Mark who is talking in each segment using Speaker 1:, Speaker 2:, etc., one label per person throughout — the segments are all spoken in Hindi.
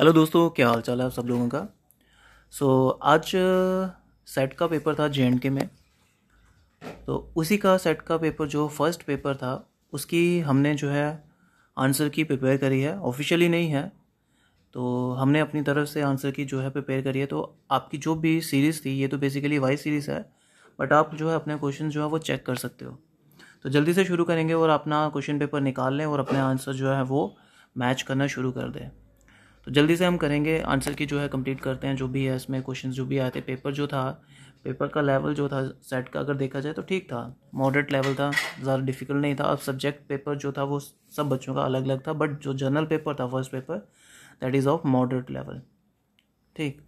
Speaker 1: हेलो दोस्तों क्या हाल चाल है आप सब लोगों का सो so, आज सेट का पेपर था जे के में तो उसी का सेट का पेपर जो फर्स्ट पेपर था उसकी हमने जो है आंसर की प्रिपेयर करी है ऑफिशियली नहीं है तो हमने अपनी तरफ से आंसर की जो है प्रिपेयर करी है तो आपकी जो भी सीरीज़ थी ये तो बेसिकली वाई सीरीज़ है बट आप जो है अपने क्वेश्चन जो है वो चेक कर सकते हो तो जल्दी से शुरू करेंगे और अपना क्वेश्चन पेपर निकाल लें और अपने आंसर जो है वो मैच करना शुरू कर दें तो जल्दी से हम करेंगे आंसर की जो है कंप्लीट करते हैं जो भी है इसमें क्वेश्चन जो भी आए थे पेपर जो था पेपर का लेवल जो था सेट का अगर देखा जाए तो ठीक था मॉडरेट लेवल था ज़्यादा डिफिकल्ट नहीं था अब सब्जेक्ट पेपर जो था वो सब बच्चों का अलग अलग था बट जो जनरल पेपर था first paper that is of moderate level ठीक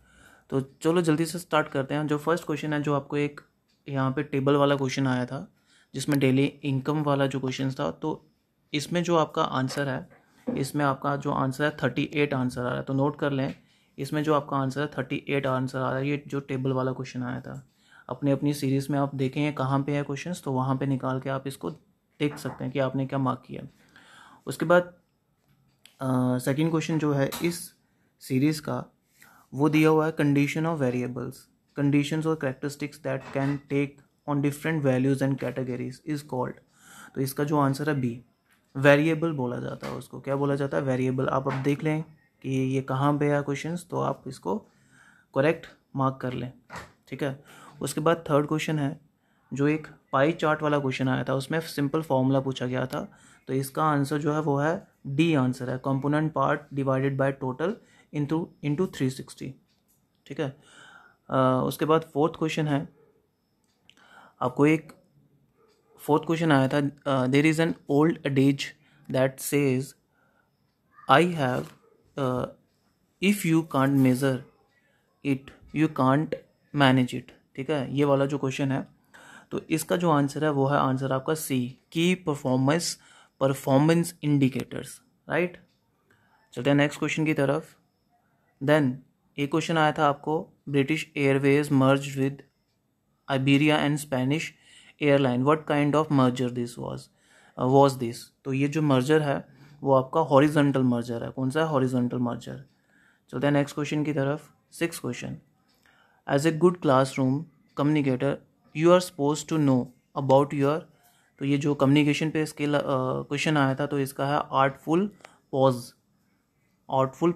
Speaker 1: तो चलो जल्दी से स्टार्ट करते हैं जो फर्स्ट क्वेश्चन है जो आपको एक यहाँ पे टेबल वाला क्वेश्चन आया था जिसमें डेली इनकम वाला जो क्वेश्चन था तो इसमें जो आपका आंसर है इसमें आपका जो आंसर है थर्टी एट आंसर आ रहा है तो नोट कर लें इसमें जो आपका आंसर है थर्टी एट आंसर आ रहा है ये जो टेबल वाला क्वेश्चन आया था अपनी अपनी सीरीज़ में आप देखें कहाँ पे है क्वेश्चन तो वहाँ पे निकाल के आप इसको देख सकते हैं कि आपने क्या मार्क किया उसके बाद सेकेंड क्वेश्चन जो है इस सीरीज़ का वो दिया हुआ है कंडीशन ऑफ वेरिएबल्स कंडीशंस और characteristics that can take on different values and categories is called तो इसका जो आंसर है बी वेरिएबल बोला जाता है उसको क्या बोला जाता है वेरिएबल आप अब देख लें कि ये कहाँ पे है क्वेश्चन तो आप इसको करेक्ट मार्क कर लें ठीक है उसके बाद थर्ड क्वेश्चन है जो एक पाई चार्ट वाला क्वेश्चन आया था उसमें सिंपल फॉर्मूला पूछा गया था तो इसका आंसर जो है वो है डी आंसर है component part divided by total into into three sixty ठीक है आ, उसके बाद फोर्थ क्वेश्चन है आपको एक फोर्थ क्वेश्चन आया था there is an old days that says I have if you can't measure it you can't manage it ठीक है ये वाला जो क्वेश्चन है तो इसका जो आंसर है वो है आंसर आपका सी की परफॉर्मेंस परफॉर्मेंस इंडिकेटर्स राइट चलते हैं नेक्स्ट क्वेश्चन की तरफ देन एक क्वेश्चन आया था आपको British Airways merge with Iberia and Spanish airline what kind of merger this was was this तो ये जो मर्जर है वो आपका हॉरिजेंटल मर्जर है कौन सा है हॉरिजेंटल मर्जर चलते हैं नेक्स्ट क्वेश्चन की तरफ six question as a good classroom communicator you are suppose to know about your तो ये जो कम्युनिकेशन पे इसके क्वेश्चन आया था तो इसका है आर्टफुल पॉज आर्टफुल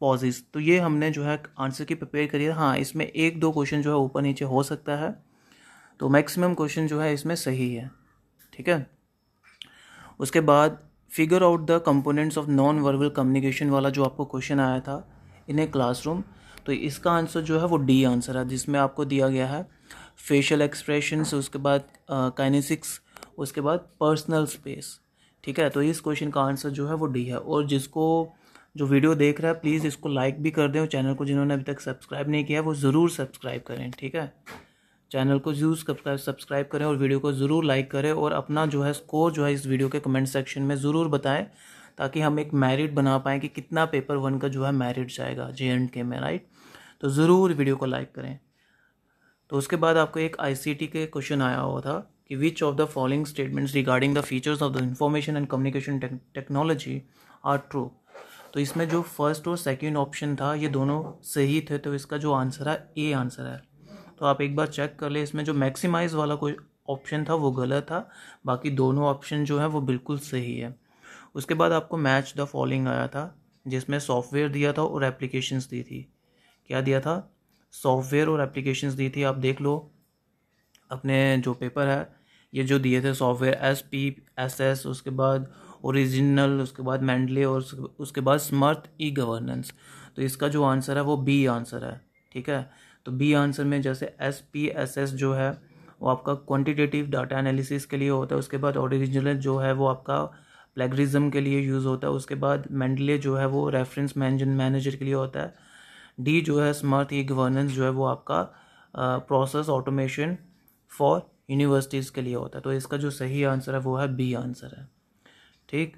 Speaker 1: पॉजिज तो ये हमने जो है आंसर की प्रिपेयर करी है हाँ इसमें एक दो क्वेश्चन जो है ऊपर नीचे हो सकता है तो मैक्सिमम क्वेश्चन जो है इसमें सही है ठीक है उसके बाद figure out the components of non verbal communication वाला जो आपको क्वेश्चन आया था इन ए क्लासरूम तो इसका आंसर जो है वो डी आंसर है जिसमें आपको दिया गया है फेशियल एक्सप्रेशंस उसके बाद काइनेसिक्स उसके बाद पर्सनल स्पेस ठीक है तो इस क्वेश्चन का आंसर जो है वो डी है और जिसको जो वीडियो देख रहा है प्लीज़ इसको लाइक भी कर दें और चैनल को जिन्होंने अभी तक सब्सक्राइब नहीं किया है वो ज़रूर सब्सक्राइब करें ठीक है चैनल को ज़रूर सब्सक्राइब सब्सक्राइब करें और वीडियो को ज़रूर लाइक करें और अपना जो है स्कोर जो है इस वीडियो के कमेंट सेक्शन में ज़रूर बताएं ताकि हम एक मैरिट बना पाएँ कि कितना पेपर वन का जो है मैरिट जाएगा जे एंड के में राइट तो ज़रूर वीडियो को लाइक करें तो उसके बाद आपको एक आई के क्वेश्चन आया हुआ था कि which of the following statements regarding the features of the information and communication technology are true तो इसमें जो फर्स्ट और सेकेंड ऑप्शन था ये दोनों सही थे तो इसका जो आंसर है ए आंसर है तो आप एक बार चेक कर ले इसमें जो मैक्सिमाइज़ वाला कोई ऑप्शन था वो गलत था बाकी दोनों ऑप्शन जो है वो बिल्कुल सही है उसके बाद आपको मैच द फॉलोइंग आया था जिसमें सॉफ्टवेयर दिया था और एप्लीकेशंस दी थी क्या दिया था सॉफ्टवेयर और एप्लीकेशंस दी थी आप देख लो अपने जो पेपर है ये जो दिए थे software S P S S उसके बाद ओरिजिनल उसके बाद मैंडले और उसके बाद स्मर्थ ई गवर्नेंस तो इसका जो आंसर है वो बी आंसर है ठीक है तो बी आंसर में जैसे एस पी एस एस जो है वो आपका क्वांटिटेटिव डाटा एनालिसिस के लिए होता है उसके बाद ओरिजिनल जो है वो आपका प्लेगरिज्म के लिए यूज़ होता है उसके बाद मैंडले जो है वो रेफरेंस मैनेजर के लिए होता है डी जो है स्मार्ट ई गवर्नेंस जो है वो आपका प्रोसेस ऑटोमेशन फॉर यूनिवर्सिटीज़ के लिए होता है तो इसका जो सही आंसर है वो है बी आंसर है ठीक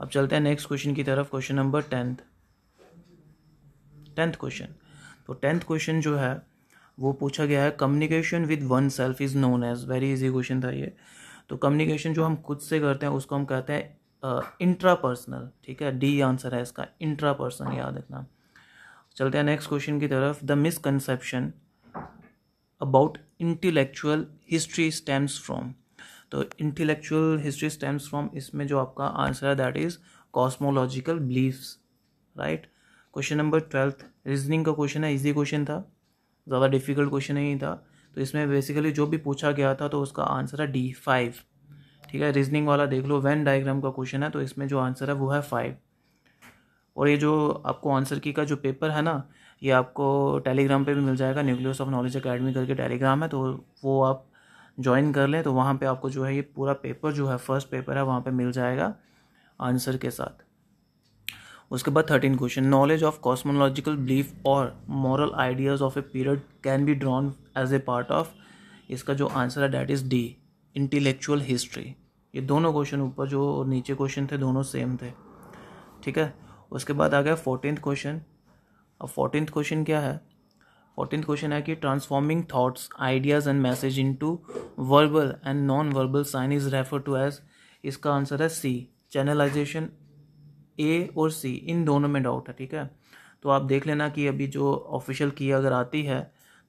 Speaker 1: अब चलते हैं नेक्स्ट क्वेश्चन की तरफ question number tenth tenth question तो टेंथ क्वेश्चन जो है वो पूछा गया है communication with oneself is known as very easy question था ये तो कम्युनिकेशन जो हम खुद से करते हैं उसको हम कहते हैं इंट्रा पर्सनल ठीक है डी आंसर है इसका इंट्रा पर्सनल याद रखना चलते हैं नेक्स्ट क्वेश्चन की तरफ the misconception about intellectual history stems from तो इंटेलेक्चुअल हिस्ट्री स्टेम्स फ्रॉम इसमें जो आपका आंसर है that is cosmological beliefs right question number twelfth reasoning का क्वेश्चन है इजी क्वेश्चन था ज़्यादा डिफिकल्ट क्वेश्चन नहीं था तो इसमें बेसिकली जो भी पूछा गया था तो उसका आंसर है डी फाइव ठीक है रीजनिंग वाला देख लो वेन डायग्राम का क्वेश्चन है तो इसमें जो आंसर है वो है फाइव और ये जो आपको आंसर की का जो पेपर है ना ये आपको टेलीग्राम पे भी मिल जाएगा न्यूक्लियस ऑफ नॉलेज अकेडमी करके टेलीग्राम है तो वो आप ज्वाइन कर लें तो वहाँ पे आपको जो है ये पूरा पेपर जो है फर्स्ट पेपर है वहाँ पे मिल जाएगा आंसर के साथ उसके बाद thirteen question knowledge of cosmological belief और moral ideas of a period can be drawn as a part of इसका जो आंसर है that is D intellectual history ये दोनों क्वेश्चन ऊपर जो और नीचे क्वेश्चन थे दोनों सेम थे ठीक है उसके बाद आ गया फोर्टीन क्वेश्चन अब फोर्टीन क्वेश्चन क्या है फोर्टीन क्वेश्चन है कि transforming thoughts ideas and message into verbal and non verbal sign is refer to as इसका आंसर है सी चैनलाइजेशन ए और सी इन दोनों में डाउट है ठीक है तो आप देख लेना कि अभी जो ऑफिशियल की अगर आती है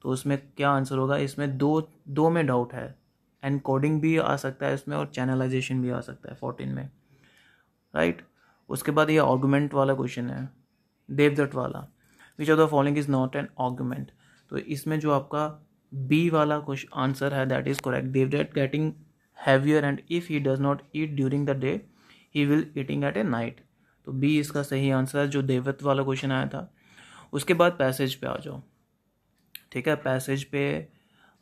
Speaker 1: तो उसमें क्या आंसर होगा इसमें दो दो में डाउट है एंड कोडिंग भी आ सकता है इसमें और चैनलाइजेशन भी आ सकता है फोर्टीन में राइट उसके बाद ये आर्गूमेंट वाला क्वेश्चन है देवदत्त वाला which of the following is not an argument तो इसमें जो आपका बी वाला कुछ आंसर है that is correct Devdatt getting heavier and if he does not eat during the day he will eating at a night तो बी इसका सही आंसर है जो देवत वाला क्वेश्चन आया था उसके बाद पैसेज पे आ जाओ ठीक है पैसेज पे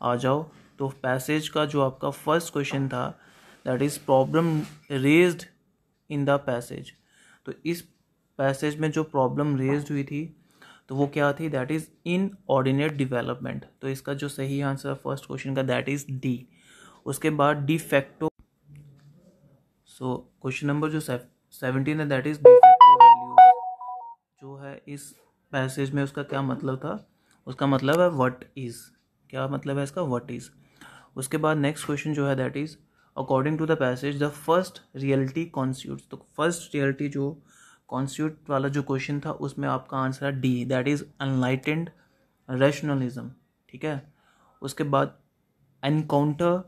Speaker 1: आ जाओ तो पैसेज का जो आपका फर्स्ट क्वेश्चन था that is problem raised in the passage तो इस पैसेज में जो प्रॉब्लम रेज हुई थी तो वो क्या थी that is inordinate development तो इसका जो सही आंसर फर्स्ट क्वेश्चन का दैट इज़ डी उसके बाद डिफेक्टो सो क्वेश्चन नंबर जो सेवनटीन है दैट इज डिफेक्टिव वैल्यू जो है इस पैसेज में उसका क्या मतलब था उसका मतलब है वट इज़ क्या मतलब है इसका वट इज़ उसके बाद नेक्स्ट क्वेश्चन जो है that is according to the passage the first reality constitute तो फर्स्ट रियलिटी जो कॉन्स्टिट्यूट वाला जो क्वेश्चन था उसमें आपका आंसर है D that is enlightened rationalism ठीक है उसके बाद एनकाउंटर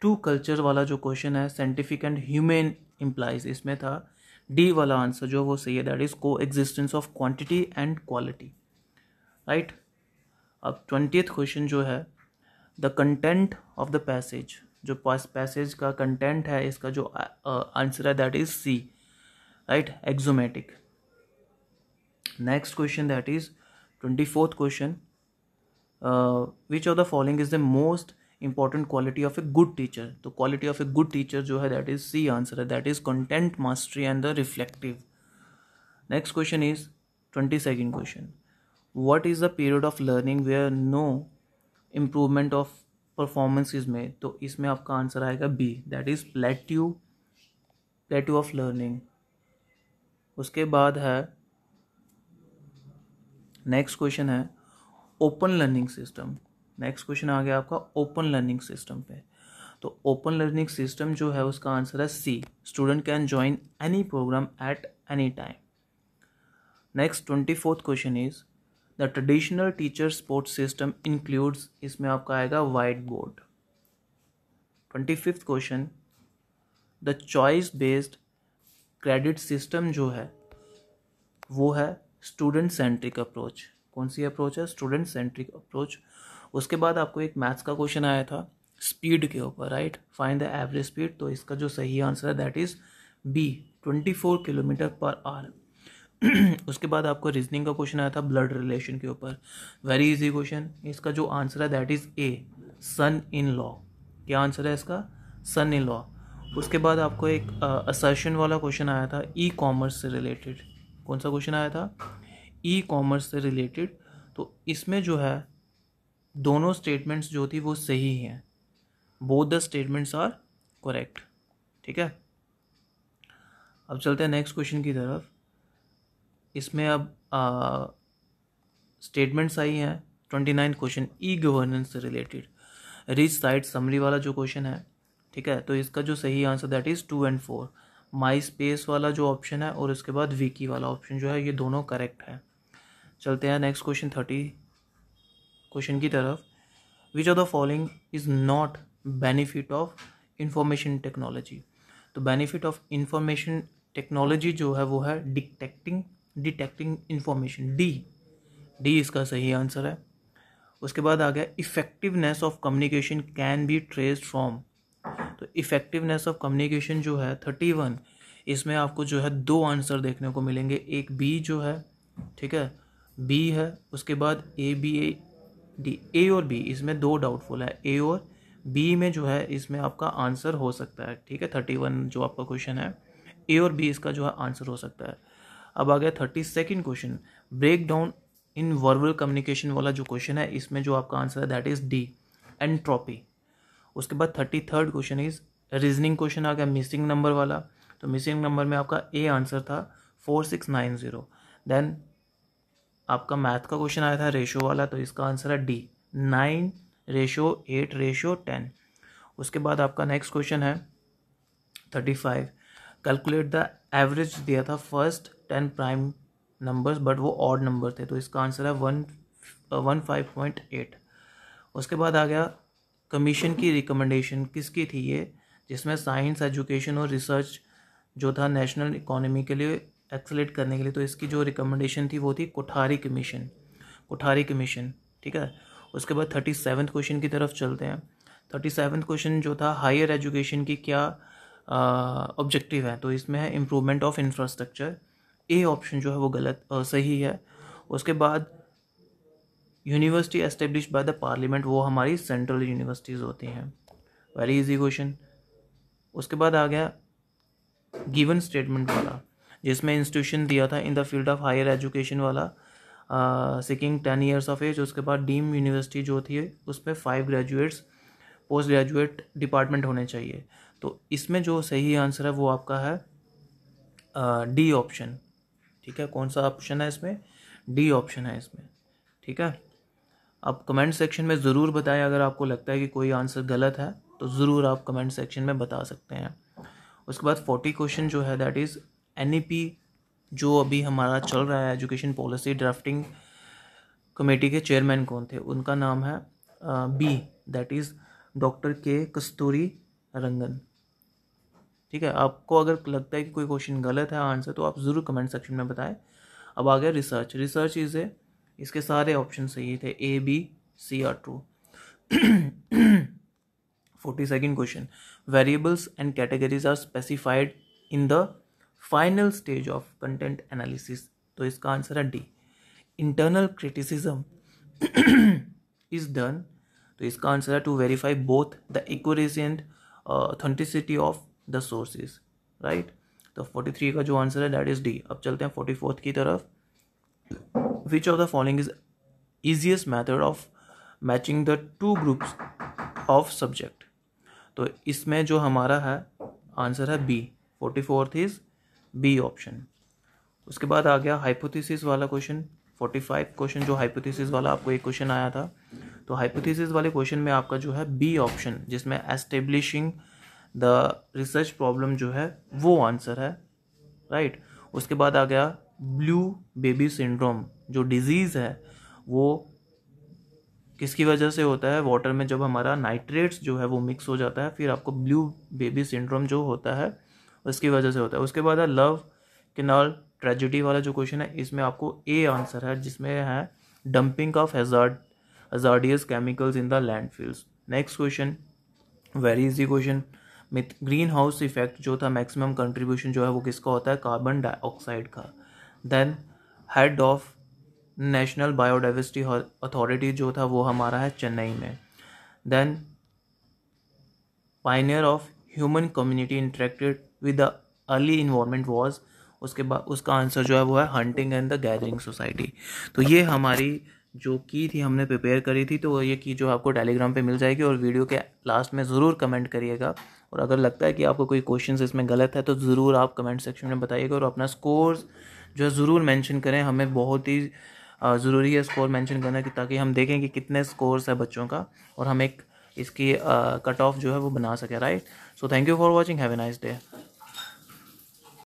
Speaker 1: टू कल्चर वाला जो क्वेश्चन है साइंटिफिक एंड ह्यूमन इम्प्लाइज इसमें था डी वाला आंसर जो वो सही है that is coexistence of quantity and quality right अब ट्वेंटी क्वेश्चन जो है the content of the passage जो पैसेज का कंटेंट है इसका जो आंसर है that is C right axiomatic next question that is twenty fourth question which of the following is the most important quality of a good teacher तो quality of a good teacher जो है दैट इज सी आंसर है that is content mastery and the reflective next question is twenty second question what is the period of learning way no improvement of performance is में तो इसमें आपका आंसर आएगा B that is plateau plateau of learning उसके बाद है नेक्स्ट क्वेश्चन है open learning system next question आ गया आपका ओपन लर्निंग सिस्टम पे तो ओपन लर्निंग सिस्टम जो है उसका आंसर है C student can join any program at any time next twenty fourth question is the traditional teacher support system includes इसमें आपका आएगा white board twenty fifth question the choice based credit system जो है वो है स्टूडेंट सेंट्रिक अप्रोच कौन सी अप्रोच है स्टूडेंट सेंट्रिक अप्रोच उसके बाद आपको एक मैथ्स का क्वेश्चन आया था स्पीड के ऊपर right find the average speed तो इसका जो सही आंसर है that is B twenty four kilometre per hour उसके बाद आपको रीजनिंग का क्वेश्चन आया था ब्लड रिलेशन के ऊपर वेरी इजी क्वेश्चन इसका जो आंसर है that is a son in law क्या आंसर है इसका सन इन लॉ उसके बाद आपको एक असर्शन वाला क्वेश्चन आया था ई कॉमर्स से रिलेटेड कौन सा क्वेश्चन आया था ई कॉमर्स से रिलेटेड तो इसमें जो है दोनों स्टेटमेंट्स जो थी वो सही हैं both the statements are correct ठीक है अब चलते हैं नेक्स्ट क्वेश्चन की तरफ इसमें अब स्टेटमेंट्स आई हैं twenty nine question e governance से रिलेटेड रिच साइट समरी वाला जो क्वेश्चन है ठीक है तो इसका जो सही answer that is two and four my space वाला जो ऑप्शन है और उसके बाद विकी वाला ऑप्शन जो है ये दोनों करेक्ट है चलते हैं नेक्स्ट क्वेश्चन थर्टी क्वेश्चन की तरफ which of the following is not benefit of information technology तो बेनिफिट ऑफ इंफॉर्मेशन टेक्नोलॉजी जो है वो है detecting detecting information D D इसका सही आंसर है उसके बाद आ गया effectiveness of communication can be trace from तो इफेक्टिवनेस ऑफ कम्युनिकेशन जो है थर्टी वन इसमें आपको जो है दो आंसर देखने को मिलेंगे एक बी जो है ठीक है बी है उसके बाद A B A D A और बी इसमें दो डाउटफुल है ए और बी में जो है इसमें आपका आंसर हो सकता है ठीक है थर्टी वन जो आपका क्वेश्चन है ए और बी इसका जो है आंसर हो सकता है अब आ गया thirty second question break down in verbal communication वाला जो क्वेश्चन है इसमें जो आपका आंसर है दैट इज़ डी ट्रॉपी उसके बाद thirty third question is reasoning question आ गया मिसिंग नंबर वाला तो मिसिंग नंबर में आपका ए आंसर था four six nine zero then आपका मैथ का क्वेश्चन आया था रेशो वाला तो इसका आंसर है D nine ratio eight ratio ten उसके बाद आपका नेक्स्ट क्वेश्चन है thirty five calculate the average दिया था first ten prime numbers but वो ऑड नंबर थे तो इसका आंसर है one one five point eight उसके बाद आ गया कमीशन की रिकमेंडेशन किसकी थी ये जिसमें साइंस एजुकेशन और रिसर्च जो था नेशनल इकोनॉमी के लिए एक्सलेट करने के लिए तो इसकी जो रिकमेंडेशन थी वो थी कोठारी कमीशन कोठारी कमीशन ठीक है उसके बाद थर्टी सेवन क्वेश्चन की तरफ चलते हैं थर्टी सेवन क्वेश्चन जो था हायर एजुकेशन की क्या ऑब्जेक्टिव है तो इसमें है improvement of infrastructure A option जो है वो गलत आ, सही है उसके बाद university establish by the parliament वो हमारी सेंट्रल यूनिवर्सिटीज़ होती हैं वेरी इजी क्वेश्चन उसके बाद आ गया गिवन स्टेटमेंट वाला जिसमें इंस्टीट्यूशन दिया था in the field of higher education वाला seeking ten years of age उसके बाद डीम यूनिवर्सिटी जो थी उसमें five graduates post graduate department होने चाहिए तो इसमें जो सही आंसर है वो आपका है डी ऑप्शन ठीक है कौन सा ऑप्शन है इसमें डी ऑप्शन है इसमें ठीक है आप कमेंट सेक्शन में ज़रूर बताएं अगर आपको लगता है कि कोई आंसर गलत है तो ज़रूर आप कमेंट सेक्शन में बता सकते हैं उसके बाद फोर्टी क्वेश्चन जो है दैट इज़ एन जो अभी हमारा चल रहा है एजुकेशन पॉलिसी ड्राफ्टिंग कमेटी के चेयरमैन कौन थे उनका नाम है बी दैट इज़ डॉक्टर के कस्तूरी रंगन ठीक है आपको अगर लगता है कि कोई क्वेश्चन गलत है आंसर तो आप ज़रूर कमेंट सेक्शन में बताएं अब आ गया रिसर्च रिसर्च इज़ ए इसके सारे ऑप्शन सही थे A B C are true forty second question variables and categories are specified in the final stage of content analysis तो इसका आंसर है D internal criticism is done तो इसका आंसर है to verify both the accuracy and authenticity of the sources right तो फोर्टी थ्री का जो आंसर है दैट इज डी अब चलते हैं फोर्टी फोर्थ की तरफ which of the following is easiest method of matching the two groups of subject तो इसमें जो हमारा है आंसर है B forty fourth is B option उसके बाद आ गया हाइपोथेसिस वाला क्वेश्चन 45 क्वेश्चन जो हाइपोथेसिस वाला आपको एक क्वेश्चन आया था तो हाइपोथेसिस वाले क्वेश्चन में आपका जो है बी ऑप्शन जिसमें एस्टेब्लिशिंग द रिसर्च प्रॉब्लम जो है वो आंसर है राइट right? उसके बाद आ गया ब्लू बेबी सिंड्रोम जो डिजीज़ है वो किसकी वजह से होता है वाटर में जब हमारा नाइट्रेट्स जो है वो मिक्स हो जाता है फिर आपको ब्लू बेबी सिंड्रोम जो होता है उसकी वजह से होता है उसके बाद है लव किनाल ट्रेजिडी वाला जो क्वेश्चन है इसमें आपको ए आंसर है जिसमें है dumping of hazard hazardous chemicals in the land fields next question very easy question myth green house effect जो था मैक्सिमम कंट्रीब्यूशन जो है वो किसका होता है कार्बन डाइऑक्साइड का then head of national biodiversity authority जो था वो हमारा है चेन्नई में then pioneer of human community interacted with the early involvement was उसके बाद उसका आंसर जो है वो है hunting and the gathering society तो ये हमारी जो की थी हमने प्रिपेयर करी थी तो ये की जो आपको टेलीग्राम पे मिल जाएगी और वीडियो के लास्ट में ज़रूर कमेंट करिएगा और अगर लगता है कि आपको कोई क्वेश्चन इसमें गलत है तो ज़रूर आप कमेंट सेक्शन में बताइएगा और अपना स्कोर जो है ज़रूर मैंशन करें हमें बहुत ही ज़रूरी है स्कोर मैंशन करना कि ताकि हम देखें कि कितने स्कोर्स है बच्चों का और हम एक इसकी कट ऑफ जो है वो बना सकें right so thank you for watching have a nice day